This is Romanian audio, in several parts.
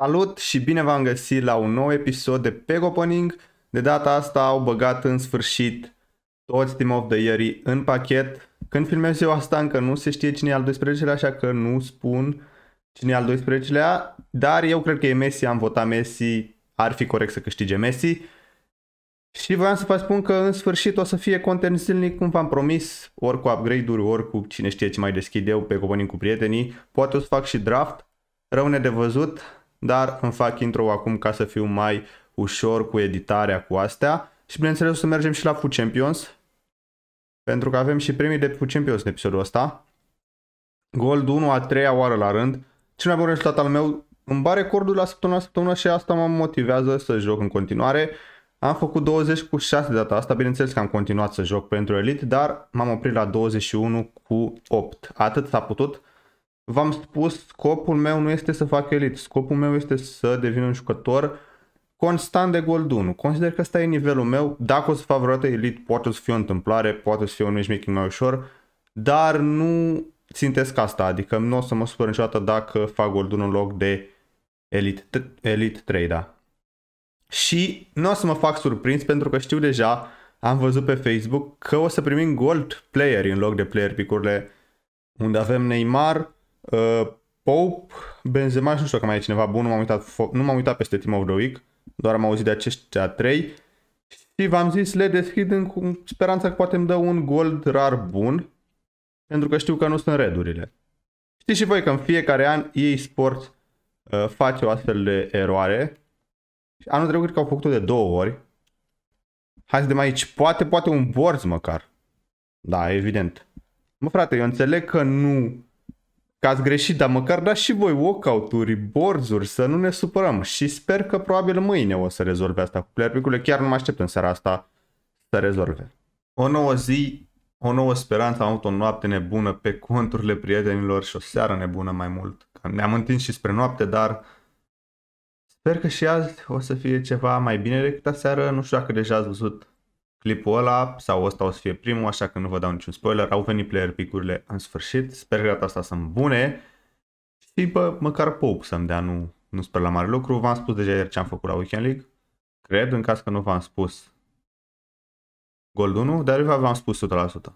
Salut și bine v-am găsit la un nou episod de Pegoponing. De data asta au băgat în sfârșit toți Team of the year în pachet. Când filmez eu asta încă nu se știe cine e al 12-lea, așa că nu spun cine e al 12-lea, dar eu cred că e Messi, am votat Messi, ar fi corect să câștige Messi. Și voiam să vă spun că în sfârșit o să fie content zilnic, cum v-am promis, ori cu upgrade-uri, ori cu cine știe ce mai deschid eu pe Coponin cu prietenii. Poate o să fac și draft, rămâne de văzut, dar îmi fac intro acum ca să fiu mai ușor cu editarea cu astea și bineînțeles o să mergem și la Food Champions pentru că avem și premii de Food Champions în episodul ăsta. Gold 1 a treia oară la rând. Cel mai bun rezultat al meu îmi bat recordul la săptămâna săptămână și asta mă motivează să joc în continuare. Am făcut 20 cu 6 de data asta, bineînțeles că am continuat să joc pentru Elite, dar m-am oprit la 21 cu 8. Atât s-a putut v-am spus, scopul meu nu este să fac elit, scopul meu este să devin un jucător constant de Gold 1. Consider că ăsta e nivelul meu, dacă o să fac vreodată elit, poate o să fie o întâmplare, poate o să fie un matchmaking mai ușor, dar nu țintesc asta, adică nu o să mă supăr niciodată dacă fac Gold 1 în loc de elit elit 3, da. Și nu o să mă fac surprins pentru că știu deja, am văzut pe Facebook că o să primim Gold Player în loc de Player Picurile unde avem Neymar, Uh, Pope, Benzema și nu știu că mai e cineva bun, nu m-am uitat, nu m-am uitat peste Team of the Week, doar am auzit de aceștia trei și v-am zis le deschid în speranța că poate îmi dă un gold rar bun, pentru că știu că nu sunt redurile. Știți și voi că în fiecare an ei sport uh, face o astfel de eroare. Anul trecut cred că au făcut-o de două ori. Hai să dăm aici, poate, poate un borz măcar. Da, evident. Mă frate, eu înțeleg că nu că ați greșit, dar măcar dați și voi walkout-uri, boards-uri, să nu ne supărăm. Și sper că probabil mâine o să rezolve asta cu player pick chiar nu mă aștept în seara asta să rezolve. O nouă zi, o nouă speranță, am avut o noapte nebună pe conturile prietenilor și o seară nebună mai mult. Ne-am întins și spre noapte, dar sper că și azi o să fie ceva mai bine decât aseară. Nu știu dacă deja ați văzut clipul ăla sau ăsta o să fie primul, așa că nu vă dau niciun spoiler. Au venit player picurile, în sfârșit, sper că data asta sunt bune și bă, măcar Pope să-mi dea, nu, nu sper la mare lucru. V-am spus deja ieri ce am făcut la Weekend League, cred, în caz că nu v-am spus Gold 1, dar eu v-am spus 100%.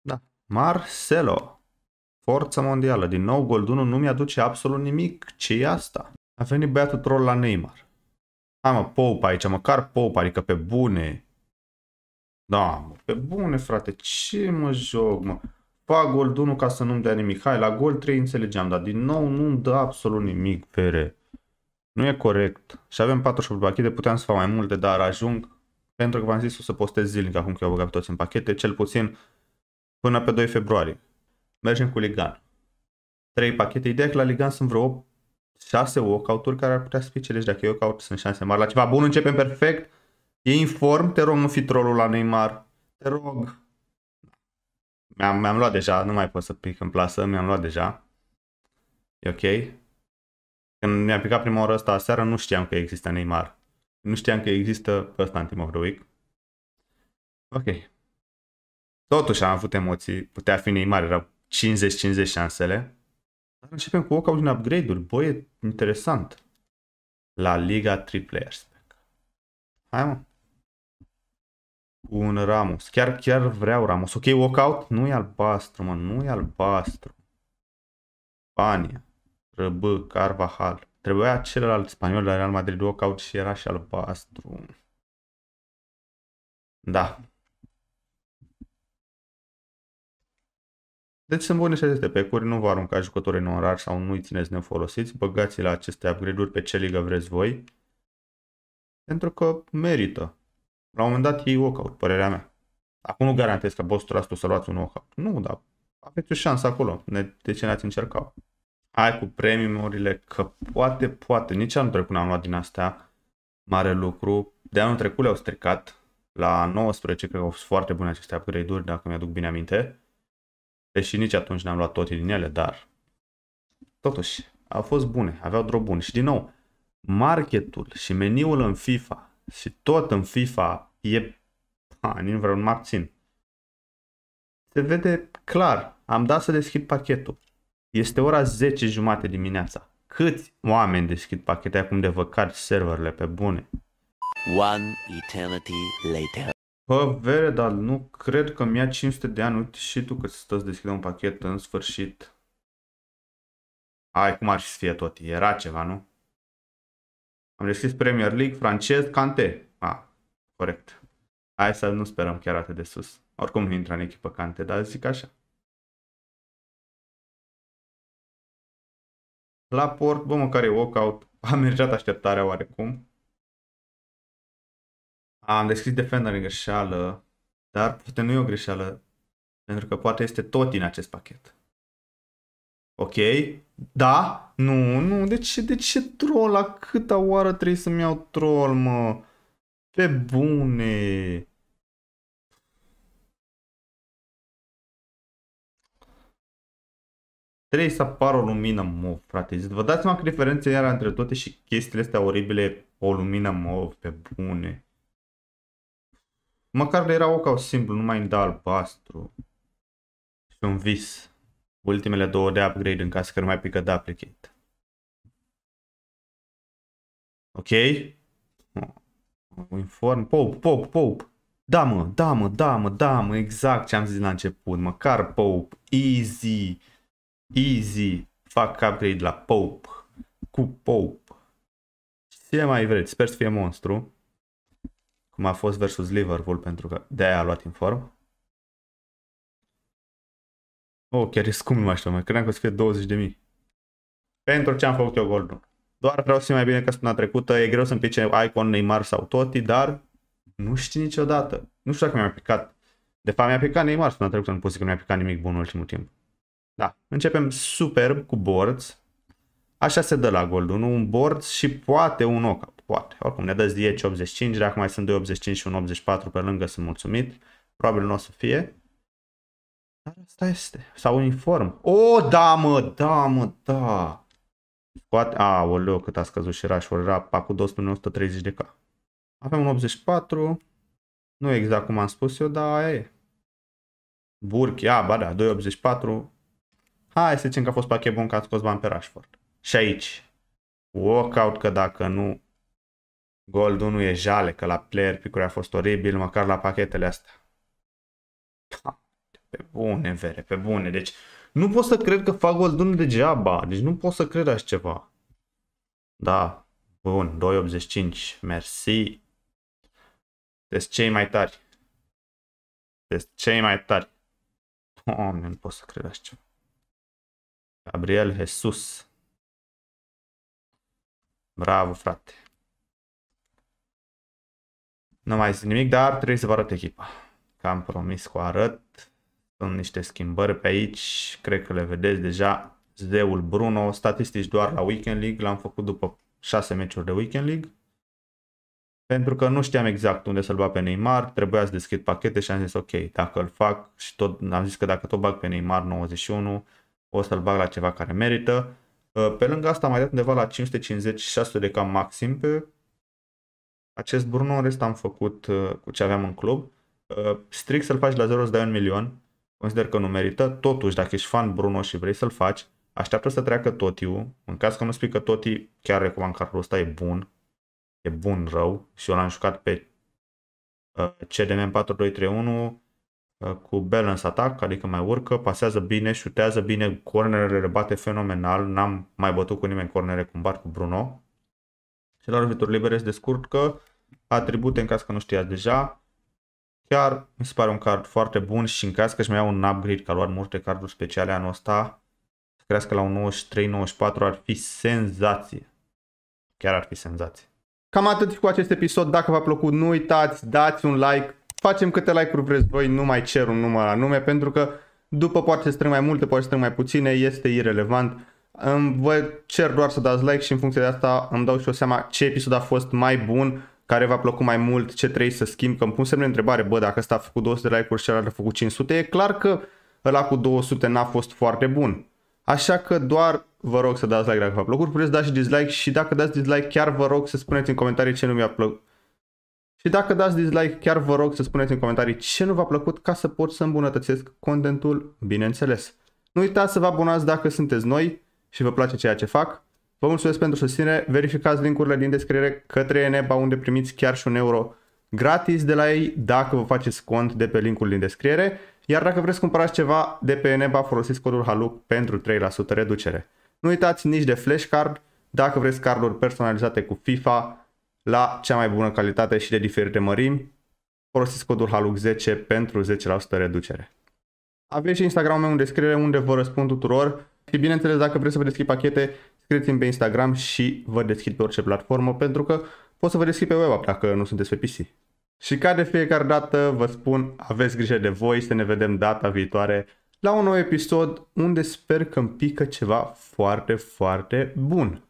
Da. Marcelo. Forța mondială. Din nou, Gold 1 nu mi-aduce absolut nimic. ce e asta? A venit băiatul troll la Neymar. Hai mă, Pope aici, măcar Pope, adică pe bune. Da, mă, pe bune, frate, ce mă joc, mă? Fac gol 1 ca să nu-mi dea nimic. Hai, la gol 3 înțelegeam, dar din nou nu-mi dă absolut nimic, pere. Nu e corect. Și avem 48 pachete, puteam să fac mai multe, dar ajung, pentru că v-am zis, o să postez zilnic acum că eu băgat toți în pachete, cel puțin până pe 2 februarie. Mergem cu Ligan. 3 pachete. Ideea că la Ligan sunt vreo 8 6 walkout-uri care ar putea să fie celești. Dacă eu caut sunt șanse mari. La ceva bun începem perfect. E inform, te rog, nu fi trolul la Neymar. Te rog. Mi-am, mi luat deja, nu mai pot să pic în plasă, mi-am luat deja. E ok. Când mi-am picat prima oră asta seară, nu știam că există Neymar. Nu știam că există ăsta în Team of the Week. Ok. Totuși am avut emoții. Putea fi Neymar, erau 50-50 șansele. Începem cu walkout din upgrade-uri. Băi, e interesant. La Liga 3 Players. Hai mă. Un Ramos. Chiar, chiar vreau Ramos. Ok, walkout. Nu e albastru, mă. Nu e albastru. Spania. Răbă, Carvajal. Trebuia celălalt spaniol la Real Madrid walkout și era și albastru. Da, Deci sunt bune și aceste pecuri, nu vă aruncați jucătorii în orar sau nu-i țineți nefolosiți, băgați la aceste upgrade-uri pe ce ligă vreți voi, pentru că merită. La un moment dat ei walkout, părerea mea. Acum nu garantez că boss o să luați un walkout. Nu, dar aveți o șansă acolo. De ce n-ați încercat? Ai cu premiumurile că poate, poate, nici anul trecut n-am luat din astea mare lucru. De anul trecut le-au stricat. La 19 cred că au fost foarte bune aceste upgrade-uri, dacă mi-aduc bine aminte. Deși nici atunci n-am luat toate din ele, dar totuși au fost bune, aveau drop bun. Și din nou, marketul și meniul în FIFA și tot în FIFA e... Ha, nu vreau, un marțin. Se vede clar, am dat să deschid pachetul. Este ora 10 jumate dimineața. Câți oameni deschid pachete acum de văcar serverele pe bune? One eternity later. Bă, vere, dar nu cred că mi-a 500 de ani. Uite și tu că stă să deschidă un pachet în sfârșit. Ai, cum ar fi să fie tot? Era ceva, nu? Am deschis Premier League, francez, Cante. A, corect. Hai să nu sperăm chiar atât de sus. Oricum nu intra în echipă Cante, dar zic așa. La port, bă, măcar e walkout. Am mergeat așteptarea oarecum. Am deschis Defender în greșeală, dar poate nu e o greșeală, pentru că poate este tot din acest pachet. Ok, da, nu, nu, de ce, de deci ce troll? La câta oară trebuie să-mi iau troll, mă? Pe bune! Trebuie să apară o lumină mov, frate. Vă dați seama că diferența era între toate și chestiile astea oribile, o lumină mov, pe bune. Măcar era cau simplu, numai în albastru. Și un vis. Ultimele două de upgrade în caz că nu mai pică duplicate. Ok? Inform. Pop, pop, pop. Da mă, da mă, da mă, da mă, exact ce am zis la început. Măcar pop. Easy. Easy. Fac upgrade la pop. Cu pop. Ce mai vreți? Sper să fie monstru cum a fost versus Liverpool, pentru că de aia a luat inform. Oh, chiar e scump, nu mai știu, Credeam că o să fie 20.000. Pentru ce am făcut eu gol. Doar vreau să fiu mai bine ca săptămâna trecută. E greu să-mi pice Icon, Neymar sau toti, dar nu știi niciodată. Nu știu dacă mi-a picat. De fapt, mi-a picat Neymar săptămâna trecută. Nu pot să că mi-a picat nimic bun în ultimul timp. Da. Începem superb cu boards. Așa se dă la Nu Un board și poate un knockout. Poate. Oricum, ne dă Ziyech 85, dacă mai sunt 2,85 și un 84 pe lângă, sunt mulțumit. Probabil nu o să fie. Dar asta este. Sau uniform. O, oh, da, mă, da, mă, da. Poate, a, oleu, cât a scăzut și Rashford. Era pacul 12.130 de K. Avem un 84. Nu exact cum am spus eu, dar aia e. Burki, a, ba da, 2.84. Hai să zicem că a fost pachet bun că a scos bani pe Rashford. Și aici. Walkout că dacă nu Gold 1 e jale, că la player picuri a fost oribil, măcar la pachetele astea. Pe bune, vere, pe bune. Deci nu pot să cred că fac Gold 1 degeaba. Deci nu pot să cred așa ceva. Da, bun, 2.85, mersi. Deci cei mai tari. Deci cei mai tari. Doamne, nu pot să cred așa ceva. Gabriel Jesus. Bravo, frate. Nu mai este nimic, dar trebuie să vă arăt echipa. Cam promis cu arăt. Sunt niște schimbări pe aici. Cred că le vedeți deja. Zeul Bruno, statistici doar la Weekend League. L-am făcut după 6 meciuri de Weekend League. Pentru că nu știam exact unde să-l bag pe Neymar, trebuia să deschid pachete și am zis ok, dacă îl fac și tot, am zis că dacă tot bag pe Neymar 91, o să-l bag la ceva care merită. Pe lângă asta am mai dat undeva la 550-600 de cam maxim pe acest Bruno Rest am făcut uh, cu ce aveam în club. Uh, strict să-l faci la 0 îți dai un milion, consider că nu merită. Totuși, dacă ești fan Bruno și vrei să-l faci, așteaptă să treacă Totiu. În caz că nu spui că Toti, chiar recomand că ăsta, e bun. E bun rău și eu l-am jucat pe uh, CDM 4231 cu balance attack, adică mai urcă, pasează bine, șutează bine, cornerele le bate fenomenal, n-am mai bătut cu nimeni cornere cum bat cu Bruno. Celor arbitru liber scurt că atribute în caz că nu știați deja. Chiar mi se pare un card foarte bun și în caz că își mai iau un upgrade, că a luat multe carduri speciale anul ăsta, să crească la un 93-94 ar fi senzație. Chiar ar fi senzație. Cam atât cu acest episod. Dacă v-a plăcut, nu uitați, dați un like, facem câte like-uri vreți voi, nu mai cer un număr anume, pentru că după poate strâng mai multe, poate strâng mai puține, este irelevant. Vă cer doar să dați like și în funcție de asta îmi dau și o seama ce episod a fost mai bun, care v-a plăcut mai mult, ce trebuie să schimb, că îmi pun semne întrebare, bă, dacă ăsta a făcut 200 de like-uri și ăla a făcut 500, e clar că ăla cu 200 n-a fost foarte bun. Așa că doar vă rog să dați like dacă v-a plăcut, puteți da și dislike și dacă dați dislike chiar vă rog să spuneți în comentarii ce nu mi-a plăcut. Și dacă dați dislike, chiar vă rog să spuneți în comentarii ce nu v-a plăcut ca să pot să îmbunătățesc contentul, bineînțeles. Nu uitați să vă abonați dacă sunteți noi, și vă place ceea ce fac. Vă mulțumesc pentru susținere, verificați linkurile din descriere către Eneba unde primiți chiar și un euro gratis de la ei dacă vă faceți cont de pe linkul din descriere, iar dacă vreți să cumpărați ceva de pe Eneba folosiți codul HALUC pentru 3% reducere. Nu uitați nici de flashcard dacă vreți carduri personalizate cu FIFA la cea mai bună calitate și de diferite mărimi, folosiți codul HALUC10 pentru 10% reducere. Aveți și Instagram meu în descriere unde vă răspund tuturor. Și bineînțeles, dacă vreți să vă deschid pachete, scrieți-mi pe Instagram și vă deschid pe orice platformă, pentru că pot să vă deschid pe web dacă nu sunteți pe PC. Și ca de fiecare dată vă spun, aveți grijă de voi, să ne vedem data viitoare la un nou episod unde sper că îmi pică ceva foarte, foarte bun.